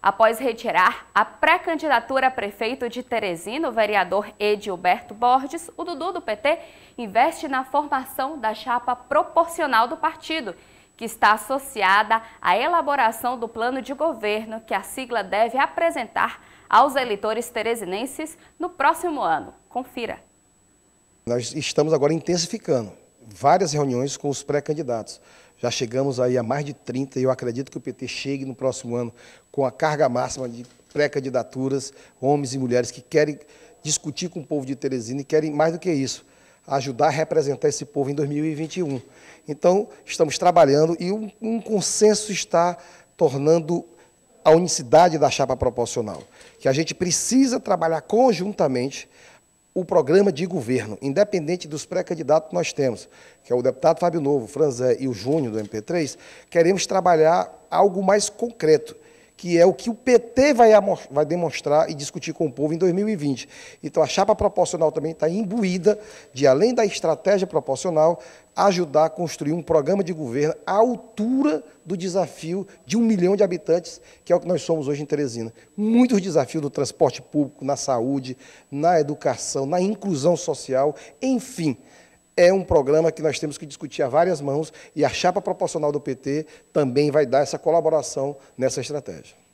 Após retirar a pré-candidatura a prefeito de Teresina, o vereador Edilberto Borges, o Dudu do PT investe na formação da chapa proporcional do partido, que está associada à elaboração do plano de governo que a sigla deve apresentar aos eleitores teresinenses no próximo ano. Confira. Nós estamos agora intensificando várias reuniões com os pré-candidatos. Já chegamos aí a mais de 30 e eu acredito que o PT chegue no próximo ano com a carga máxima de pré-candidaturas, homens e mulheres que querem discutir com o povo de Teresina e querem mais do que isso, ajudar a representar esse povo em 2021. Então, estamos trabalhando e um, um consenso está tornando a unicidade da chapa proporcional, que a gente precisa trabalhar conjuntamente o programa de governo, independente dos pré-candidatos que nós temos, que é o deputado Fábio Novo, Franzé e o Júnior do MP3, queremos trabalhar algo mais concreto que é o que o PT vai, vai demonstrar e discutir com o povo em 2020. Então, a chapa proporcional também está imbuída de, além da estratégia proporcional, ajudar a construir um programa de governo à altura do desafio de um milhão de habitantes, que é o que nós somos hoje em Teresina. Muitos desafios do transporte público, na saúde, na educação, na inclusão social, enfim é um programa que nós temos que discutir a várias mãos e a chapa proporcional do PT também vai dar essa colaboração nessa estratégia.